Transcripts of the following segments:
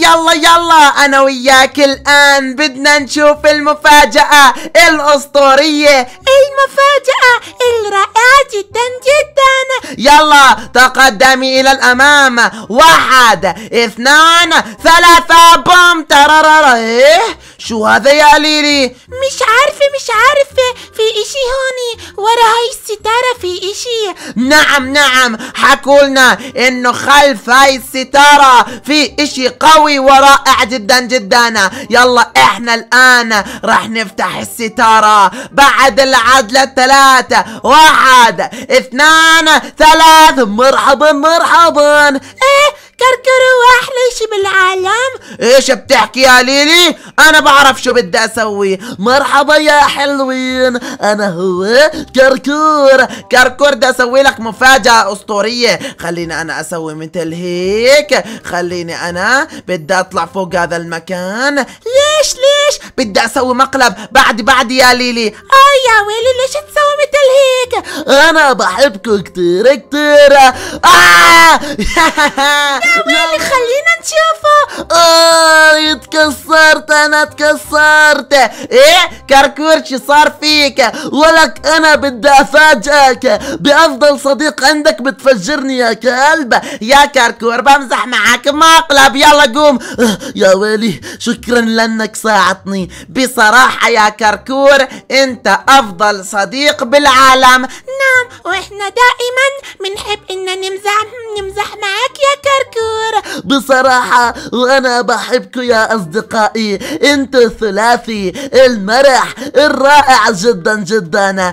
يلا يلا انا وياك الان بدنا نشوف المفاجأة الاسطورية المفاجأة الرائعة جدا جدا يلا تقدمي الى الامام واحد اثنان ثلاثة بوم ترارارا ايه شو هذا يا ليلي مش عارفة مش عارفة في اشي هوني ورا هاي الستارة في اشي نعم نعم حكولنا انه خلف هاي الستارة في اشي قوي قوي ورائع جدا جدا يلا احنا الان راح نفتح الستارة بعد العدلة الثلاثة واحد اثنان ثلاث مرحبا مرحبا ايه كركرو احلى شي بالعالم ايش بتحكي يا ليلي انا بعرف شو بدي اسوي مرحبا يا حلوين انا هو كركور كركور بدي اسوي لك مفاجأة اسطورية خليني انا اسوي مثل هيك خليني انا بدي اطلع فوق هذا المكان ليش ليش بدي اسوي مقلب بعد بعد يا ليلي اه يا ويلي ليش تسوي الهيك انا بحبكم كتير كتير آه يا ويلي خلينا نشوفه اه اتكسرت انا اتكسرت ايه شو صار فيك ولك انا بدي افاجئك بافضل صديق عندك بتفجرني يا كلب يا كركور بمزح معك مقلب يلا قوم آه، يا ويلي شكرا لانك ساعدتني بصراحة يا كركور انت افضل صديق بلا العالم نعم واحنا دائما بنحب ان نمزح نمزح معك يا كركور بصراحة وانا بحبكم يا اصدقائي انتوا الثلاثي المرح الرائع جدا جدا انا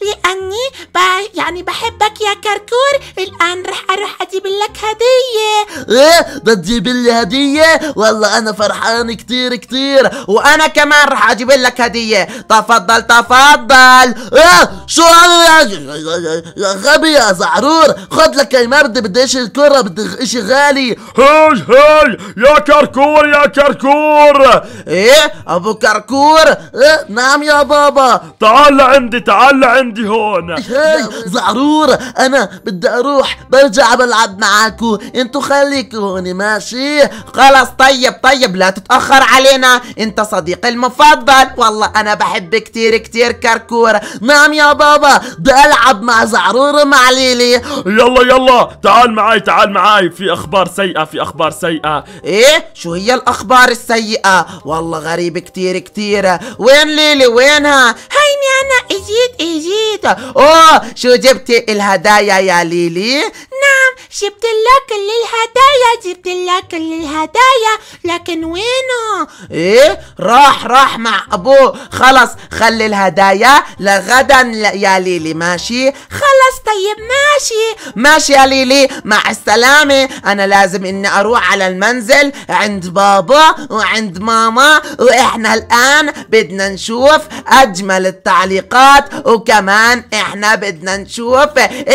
لاني ب... يعني بحبك يا كركور الان رح اروح اجيب لك هدية ايه بتجيب لي هدية والله انا فرحان كتير كتير وانا كمان رح اجيب لك هدية تفضل تفضل ايه شو هذا يا غبي يا زعرور خد لك يا مرد بدي اشي الكرة بدي اشي غالي هاي هاي يا كركور يا كركور ايه ابو كركور إيه؟ نعم يا بابا تعال لعندي تعال لعندي هون هاي زعرور انا بدي اروح برجع بلعب معاكو انتو خليكوا هون ماشي خلاص طيب طيب لا تتأخر علينا انت صديقي المفضل والله انا بحب كتير كتير كركور نعم تمام يا بابا بلعب مع زعرورة مع ليلي يلا يلا تعال معي تعال معي في اخبار سيئة في اخبار سيئة ايه شو هي الاخبار السيئة والله غريب كتير كتير وين ليلي وينها هيني انا اجيت اجيت اوه شو جبتي الهدايا يا ليلي نعم جبت لك الهدايا جبت لك الهدايا لكن وينه ايه راح راح مع ابوه خلص خلي الهدايا لغدا يا ليلي ماشي خلص طيب ماشي ماشي يا ليلي مع السلامه انا لازم اني اروح على المنزل عند بابا وعند ماما واحنا الان بدنا نشوف اجمل التعليقات وكمان احنا بدنا نشوف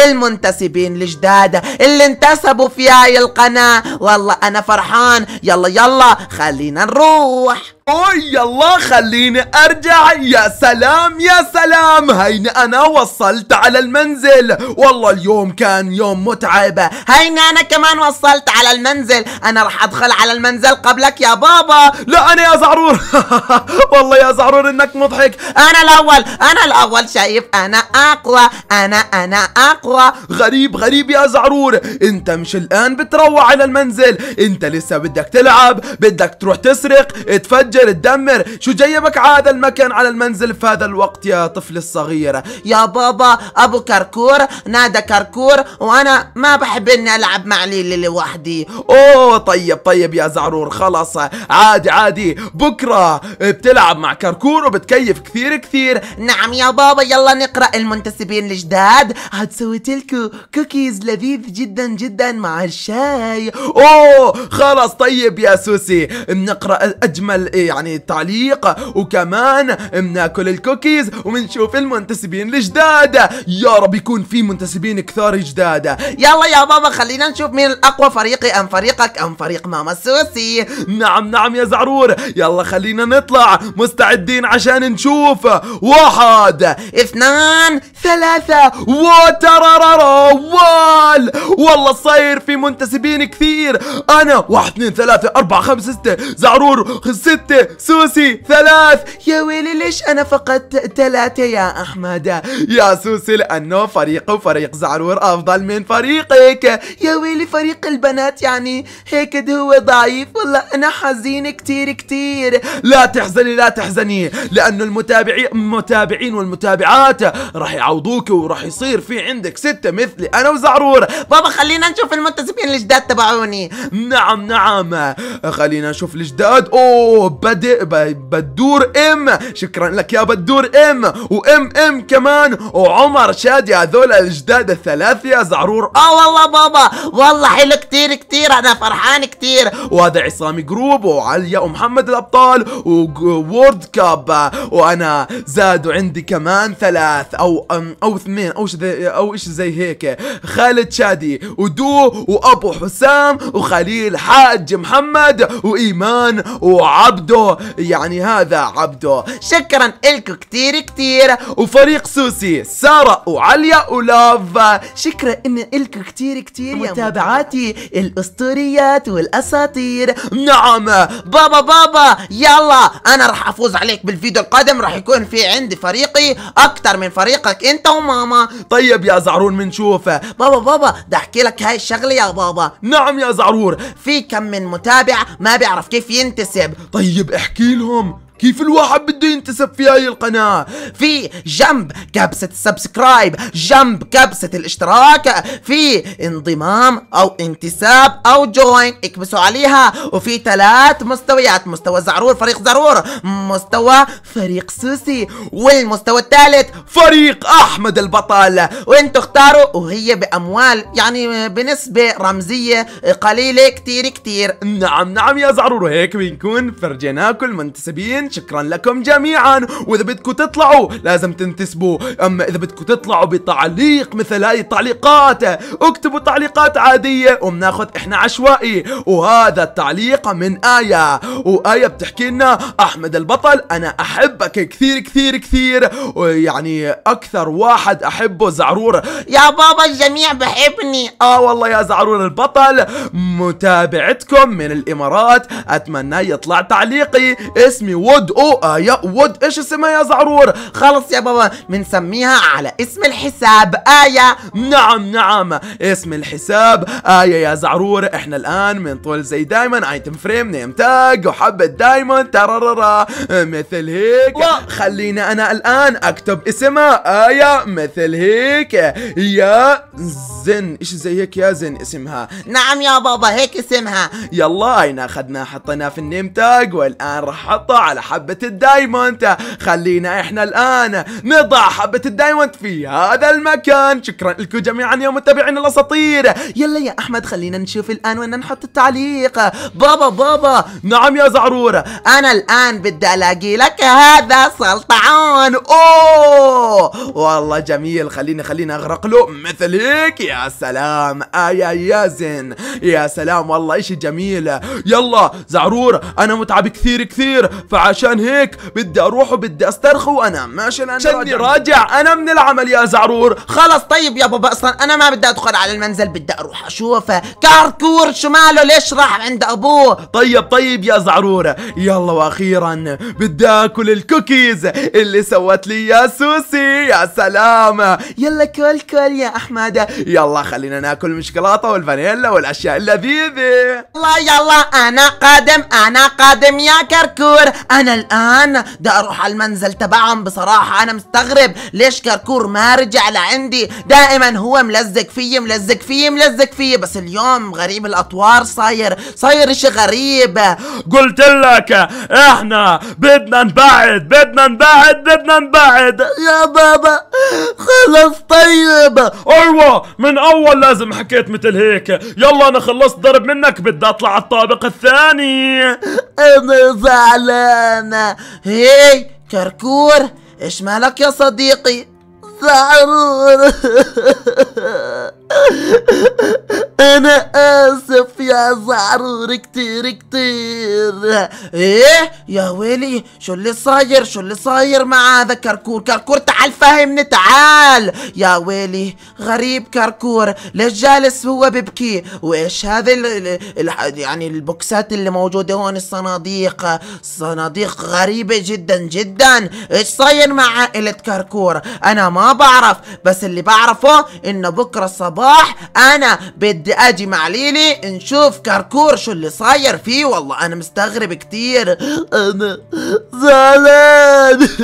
المنتسبين الجداد اللي انتسبوا في هاي القناه والله انا فرحان يلا يلا خلينا نروح اوي يلا خليني ارجع يا سلام يا سلام هين انا وصلت على المنزل والله اليوم كان يوم متعب هين انا كمان وصلت على المنزل انا راح ادخل على المنزل قبلك يا بابا لا انا يا زعرور والله يا زعرور انك مضحك انا الاول انا الاول شايف انا اقوى انا انا اقوى غريب غريب يا زعرور انت مش الان بتروح على المنزل انت لسه بدك تلعب بدك تروح تسرق تفجر تفجر تدمر شو جيبك عاد المكان على المنزل في هذا الوقت يا طفل الصغير يا بابا ابو كركور نادى كركور وانا ما بحب اني العب مع ليلي لوحدي اوه طيب طيب يا زعرور خلاص عادي عادي بكرة بتلعب مع كركور وبتكيف كثير كثير نعم يا بابا يلا نقرأ المنتسبين الجداد عاد سويت لكم كوكيز لذيذ جدا جدا مع الشاي اوه خلاص طيب يا سوسي بنقرأ اجمل إيه؟ يعني تعليق وكمان بناكل الكوكيز وبنشوف المنتسبين الجداد يا رب يكون في منتسبين كثار جداد يلا يا بابا خلينا نشوف مين الاقوى فريقي ام فريقك ام فريق ماما سوسي نعم نعم يا زعرور يلا خلينا نطلع مستعدين عشان نشوف واحد اثنان ثلاثة وترررا وال والله صاير في منتسبين كثير أنا واحد اثنين ثلاثة أربعة خمسة ستة زعرور ستة سوسي ثلاث يا ويلي ليش أنا فقط ثلاثة يا أحمد يا سوسي لأنه فريق وفريق زعرور أفضل من فريقك يا ويلي فريق البنات يعني هيك هو ضعيف والله أنا حزين كتير كتير لا تحزني لا تحزني لأنه المتابعين المتابعين والمتابعات راح يعودوا هيعوضوكي وراح يصير في عندك ستة مثلي انا وزعرورة بابا خلينا نشوف المنتسبين الجداد تبعوني نعم نعم خلينا نشوف الجداد اوه بدء بدور ام شكرا لك يا بدور ام وام ام كمان وعمر شادي هذول الجداد الثلاث يا زعرور اه والله بابا والله حلو كتير كتير انا فرحان كتير وهذا عصام جروب وعليا ومحمد الابطال وورد كاب وانا زاد عندي كمان ثلاث او او اثنين او او ايش زي هيك خالد شادي ودو وابو حسام وخليل حاج محمد وايمان وعبده يعني هذا عبده شكرا لكم كتير كتير وفريق سوسي سارة وعليا ولاف شكرا ان لكم كتير كتير متابعاتي الاسطوريات والاساطير نعم بابا بابا يلا انا راح افوز عليك بالفيديو القادم راح يكون في عندي فريقي اكتر من فريقك انت انت وماما طيب يا زعرور منشوفه بابا بابا بدي احكي لك هاي الشغله يا بابا نعم يا زعرور في كم من متابع ما بيعرف كيف ينتسب طيب احكي لهم كيف الواحد بده ينتسب في هاي القناة في جنب كبسة السبسكرايب جنب كبسة الاشتراك في انضمام او انتساب او جوين اكبسوا عليها وفي ثلاث مستويات مستوى زعرور فريق زعرور مستوى فريق سوسي والمستوى الثالث فريق احمد البطل وانتوا اختاروا وهي باموال يعني بنسبة رمزية قليلة كتير كتير نعم نعم يا زعرور وهيك بنكون فرجيناكم المنتسبين شكرا لكم جميعا واذا بدكم تطلعوا لازم تنتسبوا اما اذا بدكم تطلعوا بتعليق مثل هاي التعليقات اكتبوا تعليقات عادية وبناخذ احنا عشوائي وهذا التعليق من آية وآية بتحكي لنا احمد البطل انا احبك كثير كثير كثير ويعني اكثر واحد احبه زعرور يا بابا الجميع بحبني اه والله يا زعرور البطل متابعتكم من الامارات اتمنى يطلع تعليقي اسمي و وود او يا آية، وود ايش اسمها يا زعرور خلص يا بابا بنسميها على اسم الحساب آية نعم نعم اسم الحساب آية يا زعرور احنا الآن بنطول زي دايما ايتم فريم نيم تاج وحبة دايموند ترررا مثل هيك خلينا انا الآن اكتب اسمها آية مثل هيك يا زن ايش زي هيك يا زن اسمها نعم يا بابا هيك اسمها يلا اينا اخذناها حطيناها في النيم تاج والآن راح احطها على حبة الدايموند خلينا احنا الان نضع حبة الدايموند في هذا المكان شكرا لكم جميعا يا متابعين الاساطير يلا يا احمد خلينا نشوف الان وين نحط التعليق بابا بابا نعم يا زعرور انا الان بدي الاقي لك هذا سلطعون اوه والله جميل خليني خليني اغرق له مثل هيك يا سلام آيا يازن يا سلام والله اشي جميل يلا زعرور انا متعب كثير كثير فعشان عشان هيك بدي اروح وبدي استرخي وانام عشان انا شني راجع انا من العمل يا زعرور خلص طيب يا بابا اصلا انا ما بدي ادخل على المنزل بدي اروح اشوف كاركور شو ماله ليش راح عند ابوه طيب طيب يا زعرور يلا واخيرا بدي اكل الكوكيز اللي سوت لي يا سوسي يا سلام يلا كل كل يا احمد يلا خلينا ناكل الشوكولاته والفانيلا والاشياء اللذيذه يلا يلا انا قادم انا قادم يا كركور انا انا الان ده اروح على المنزل تبعهم بصراحة انا مستغرب ليش كركور ما رجع لعندي دائما هو ملزق فيي ملزق فيي ملزق فيي بس اليوم غريب الاطوار صاير صاير اشي غريب قلت لك احنا بدنا نبعد بدنا نبعد بدنا نبعد يا بابا خلص طيب ايوه من اول لازم حكيت مثل هيك يلا انا خلصت ضرب منك بدي اطلع على الطابق الثاني انا زعلان أما هي كركور إيش مالك يا صديقي ضرور أنا آسف يا زعرور كتير كتير ايه يا ويلي شو اللي صاير شو اللي صاير مع هذا كركور كركور تعال فهمني تعال يا ويلي غريب كركور ليش جالس هو ببكي وايش هذا ال... ال... يعني البوكسات اللي موجوده هون الصناديق صناديق غريبه جدا جدا ايش صاير مع عائله كركور انا ما بعرف بس اللي بعرفه انه بكره الصباح انا بدي اجي مع ليلي نشوف كركور شو اللي صاير فيه والله انا مست مستغرب كتير انا زعلان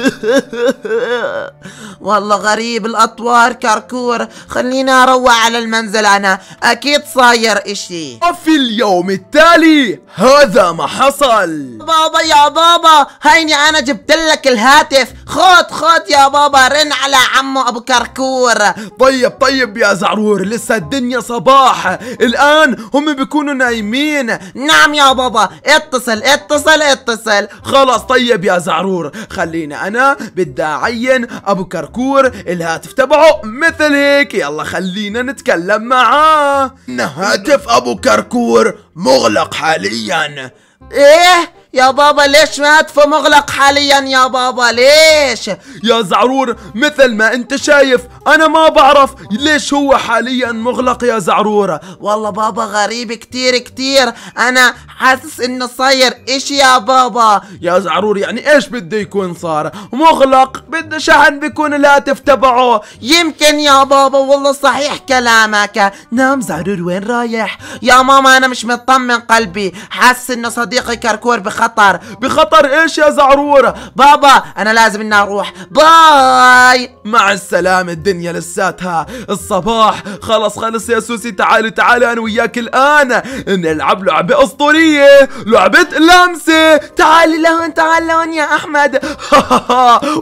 والله غريب الاطوار كركور خليني اروح على المنزل انا اكيد صاير اشي وفي اليوم التالي هذا ما حصل بابا يا بابا هيني انا جبت لك الهاتف خد خد يا بابا رن على عمو ابو كركور طيب طيب يا زعرور لسه الدنيا صباح الان هم بيكونوا نايمين نعم يا بابا اتصل إيه اتصل اتصل اتصل خلاص طيب يا زعرور خلينا انا بدي اعين ابو كركور الهاتف تبعه مثل هيك يلا خلينا نتكلم معاه هاتف ابو كركور مغلق حاليا ايه يا بابا ليش متفو مغلق حاليا يا بابا ليش يا زعرور مثل ما انت شايف انا ما بعرف ليش هو حاليا مغلق يا زعرور والله بابا غريب كتير كتير انا حاسس انه صاير ايش يا بابا يا زعرور يعني ايش بده يكون صار مغلق بده شحن بيكون الهاتف تبعه يمكن يا بابا والله صحيح كلامك نام زعرور وين رايح يا ماما انا مش مطمن قلبي حاسس انه صديقي كركور بخ بخطر بخطر ايش يا زعرورة بابا انا لازم اني اروح باي مع السلامة الدنيا لساتها الصباح خلص خلص يا سوسي تعالي تعالي انا وياك الان نلعب لعبة اسطورية لعبة لمسة تعالي لهون تعال لهون يا احمد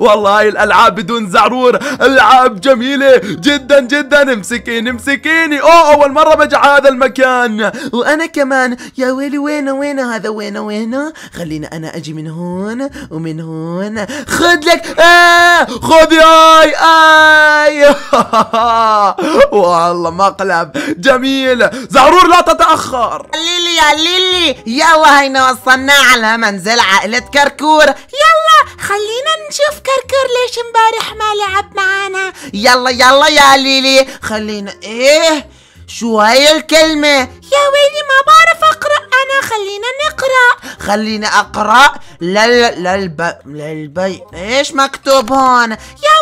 والله هاي الالعاب بدون زعرور العاب جميلة جدا جدا امسكيني امسكيني اوه اول مرة بجع هذا المكان وانا كمان يا ويلي وين وين هذا وين وين خلينا انا اجي من هون ومن هون خد لك آه خذ ياي آي والله مقلب جميل زعرور لا تتأخر ليلي يا ليلي يلا هينا وصلنا على منزل عائلة كركور يلا خلينا نشوف كركور ليش امبارح ما لعب معانا يلا يلا يا ليلي خلينا ايه شو هاي الكلمة يا ويلي ما بعرف أقرأ أنا خلينا نقرأ خلينا أقرأ للب للبي إيش مكتوب هون يا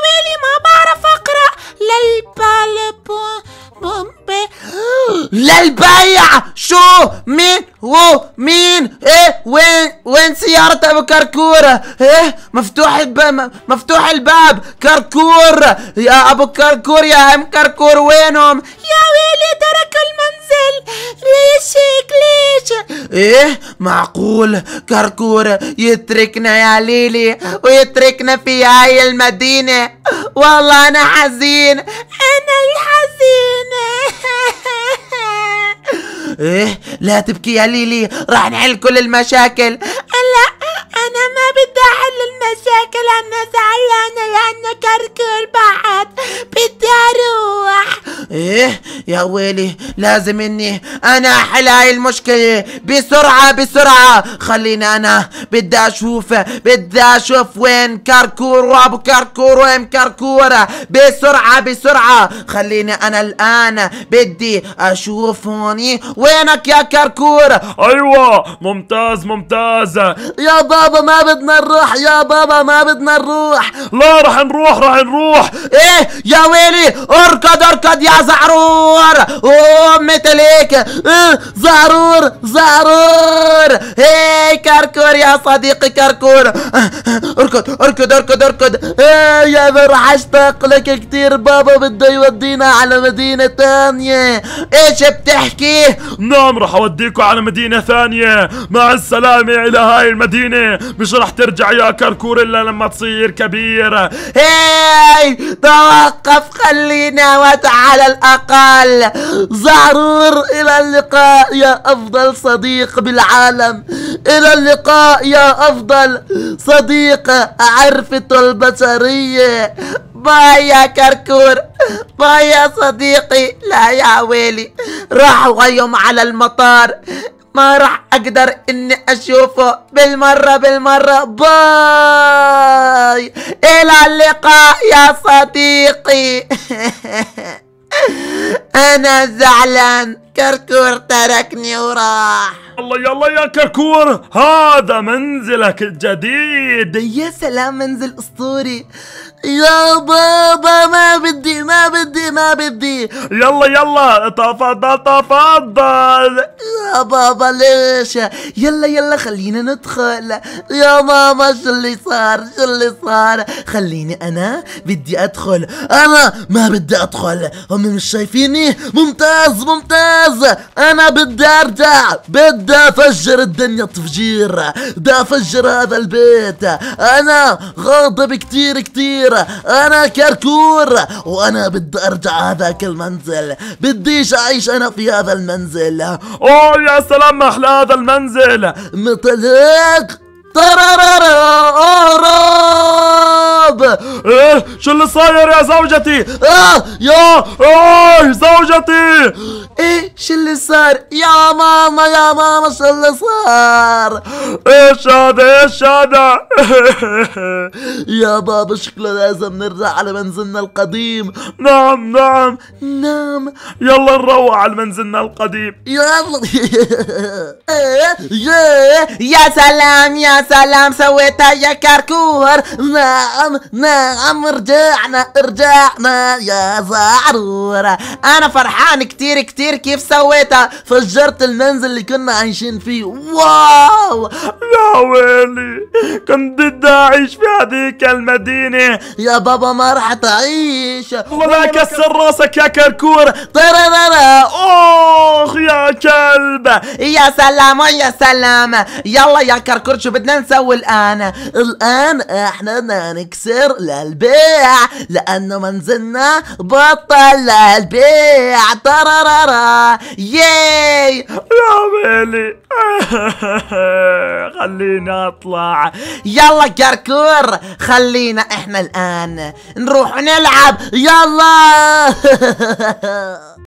للبيع شو مين هو مين ايه وين وين سيارة ابو كركور ايه مفتوح الباب مفتوح الباب كركور يا ابو كركور يا ام كركور وينهم يا ويلي ترك المكان ينزل هيك ليش ايه معقول كركور يتركنا يا ليلي ويتركنا في هاي المدينة والله انا حزين انا الحزينة ايه لا تبكي يا ليلي راح نحل كل المشاكل لا انا ما بدي احل المشاكل انا زعلانه لانه كركور بعد بدي اروح ايه يا ويلي لازم اني انا احل هاي المشكلة بسرعة بسرعة خليني انا بدي اشوف بدي اشوف وين كركور وابو كركور وين كركورة بسرعة بسرعة خليني انا الان بدي اشوف هوني وينك يا كركور ايوه ممتاز ممتاز يا بابا ما بدنا نروح يا بابا ما بدنا نروح لا رح نروح رح نروح ايه يا ويلي اركض اركض يا زعرور أوه. اليوم مثل هيك أه، زعرور زعرور هي كركور يا صديقي كركور أه، اركض اركض اركض اركض أه، يا بر عشتاق لك كتير بابا بده يودينا على مدينة ثانية ايش بتحكي نعم رح اوديكم على مدينة ثانية مع السلامة الى هاي المدينة مش رح ترجع يا كركور الا لما تصير كبير هي توقف خلينا وات على الاقل زعرور معرور إلى اللقاء يا أفضل صديق بالعالم إلى اللقاء يا أفضل صديق عرفة البشرية باي يا كركور باي يا صديقي لا يا ويلي راح غيم على المطار ما راح اقدر اني اشوفه بالمره بالمره باي الى اللقاء يا صديقي انا زعلان كركور تركني وراح الله يلا يا كركور هذا منزلك الجديد يا سلام منزل اسطوري يا بابا ما بدي ما بدي ما بدي يلا يلا تفضل تفضل يا بابا ليش يلا يلا خلينا ندخل يا ماما شو اللي صار شو اللي صار خليني انا بدي ادخل انا ما بدي ادخل هم مش شايفيني ممتاز ممتاز انا بدي ارجع بدي افجر الدنيا تفجير بدي افجر هذا البيت انا غاضب كتير كتير كتير انا كركور وانا بدي ارجع هذاك المنزل بديش اعيش انا في هذا المنزل اوه يا سلام احلى هذا المنزل مطلق ايه شو اللي صاير يا زوجتي آه يا آه زوجتي ايه شو اللي صار يا ماما يا ماما شو اللي صار ايش هذا ايش هذا يا بابا شكله لازم نرجع على منزلنا القديم نعم نعم نعم يلا نروح على منزلنا القديم يلا يا سلام يا سلام سويتها يا كركور نعم نعم رجعنا رجعنا يا زعرورة انا فرحان كتير كتير كيف سويتها فجرت المنزل اللي كنا عايشين فيه واو يا ويلي كنت بدي اعيش في هذيك المدينة يا بابا ما راح تعيش ولا كسر راسك يا كركور طرررا اوخ يا كلب يا سلام يا سلام يلا يا كركور شو بدنا نسوي الان الان احنا نكسر للبيع لانه منزلنا بطل للبيع ترارارا ياي يا ويلي خليني اطلع يلا كركور خلينا احنا الان نروح نلعب يلا